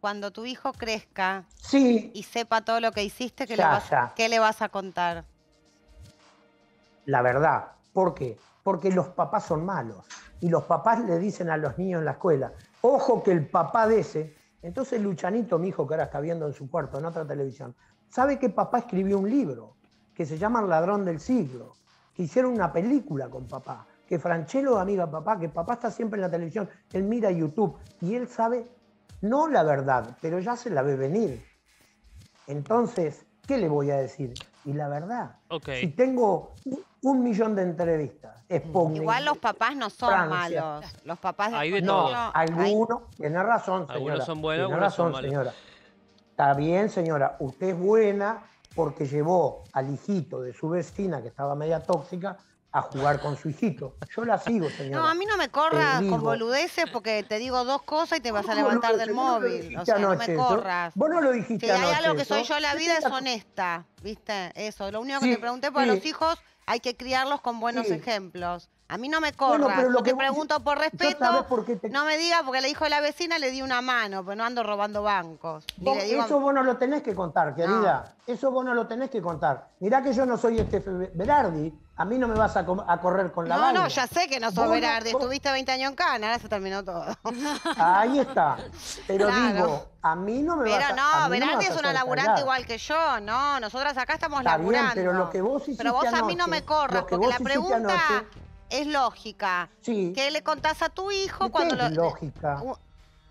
cuando tu hijo crezca sí. y sepa todo lo que hiciste, ¿qué, le vas, le vas a contar? La verdad. ¿Por qué? Porque los papás son malos. Y los papás le dicen a los niños en la escuela, ojo que el papá de ese. Entonces Luchanito, mi hijo que ahora está viendo en su cuarto, en otra televisión, sabe que papá escribió un libro que se llama El ladrón del siglo, que hicieron una película con papá, que Franchelo amiga papá, que papá está siempre en la televisión, él mira YouTube y él sabe no la verdad, pero ya se la ve venir. Entonces, ¿qué le voy a decir? Y la verdad, si tengo un millón de entrevistas, expongo. Mm. Igual los papás no son malos. Los papás de hay de algunos, tiene razón, señora. Algunos son buenos, tiene algunos son malos. señora. Está bien, señora, usted es buena porque llevó al hijito de su vecina, que estaba media tóxica, a jugar con su hijito. Yo la sigo, señor. No, a mí no me corras con boludeces porque te digo dos cosas y te vas a levantar del móvil. o sea, no me corras. Vos no lo dijiste Si hay algo que soy yo, la vida es honesta, ¿viste? Eso, lo único que me te pregunté para los hijos, hay que criarlos con buenos ejemplos. A mí no me corras. Bueno, pero lo que te pregunto por respeto, no me digas porque le dijo la vecina, le di una mano, pero pues no ando robando bancos. Eso vos no lo tenés que contar, querida. Eso vos no lo tenés que contar. Mirá que yo no soy este Berardi. A mí no me vas a, correr con la mano. No, no, ya sé que no sos Berardi. Estuviste 20 años en Cana, ahora se terminó todo. Ahí está. Pero digo, a mí no me pero vas no, a... Pero no, Berardi es una laburante igual que yo, ¿no? Nosotras acá estamos está laburando. Bien, pero lo que vos hiciste Pero vos a mí no me corras, porque la pregunta es lógica. Sí. ¿Qué le contás a tu hijo ¿Qué cuando es lógica. Eh,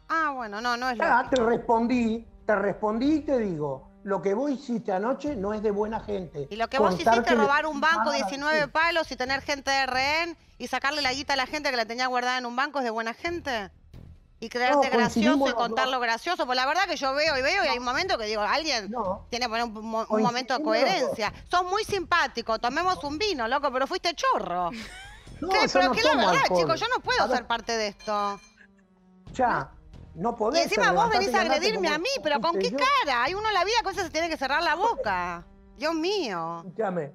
ah, bueno, no, no es ah, lógica. te respondí, te respondí y te digo, lo que vos hiciste anoche no es de buena gente. Y lo que vos hiciste robar un banco 19 palos y tener gente de rehén y sacarle la guita a la gente que la tenía guardada en un banco es de buena gente. Y creerte gracioso y contarlo gracioso. Pues la verdad que yo veo y veo y hay un momento que digo, alguien tiene que poner un, un momento de coherencia. Sos muy simpático, tomemos un vino, loco, pero fuiste chorro. No, pero es que la verdad, chicos, yo no puedo ser parte de esto. Ya, no podés. Y encima vos venís a agredirme a mí, pero ¿con qué cara? Hay uno en la vida que se tiene que cerrar la boca. Dios mío. Escuchame,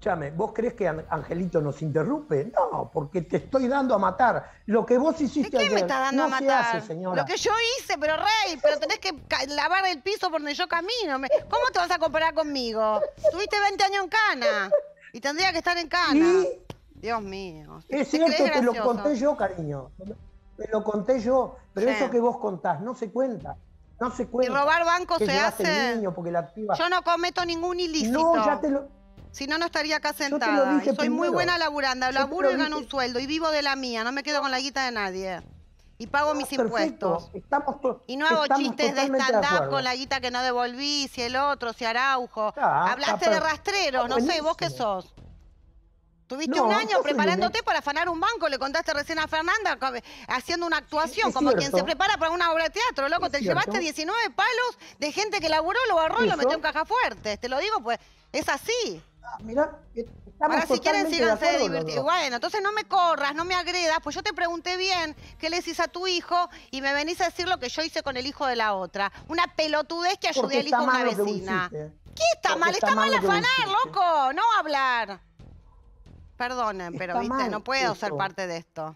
chame, ¿vos crees que Angelito nos interrumpe? No, porque te estoy dando a matar. Lo que vos hiciste qué me está dando a matar? Lo que yo hice, pero Rey, pero tenés que lavar el piso por donde yo camino. ¿Cómo te vas a comparar conmigo? Tuviste 20 años en cana y tendría que estar en cana. ¿Y? Dios mío. Es cierto, te lo conté yo, cariño. te lo conté yo, pero eso que vos contás no se cuenta. No se cuenta. Y robar banco se hace. porque Yo no cometo ningún ilícito. No, ya te lo. Si no, no estaría acá sentada. Soy muy buena laburanda. Laburo y gano un sueldo. Y vivo de la mía. No me quedo con la guita de nadie. Y pago mis impuestos. y no hago chistes de stand-up con la guita que no devolví, si el otro, si Araujo. Hablaste de rastreros. no sé, vos qué sos. Tuviste un año preparándote para afanar un banco, le contaste recién a Fernanda, haciendo una actuación, como quien se prepara para una obra de teatro, loco, te llevaste 19 palos de gente que laburó, lo barró y lo metió en caja fuerte, te lo digo, pues es así. Ah, Ahora si quieren síganse de divirtiendo. bueno, entonces no me corras, no me agredas, pues yo te pregunté bien qué le decís a tu hijo y me venís a decir lo que yo hice con el hijo de la otra. Una pelotudez que ayudé al hijo de una vecina. ¿Qué está mal? está mal afanar, loco, no hablar perdonen, pero viste, no puedo ser parte de esto.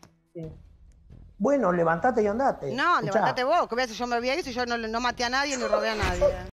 Bueno, levantate y andate. No, levantate vos, que veas si yo me a ir si yo no, no maté a nadie ni robé a nadie.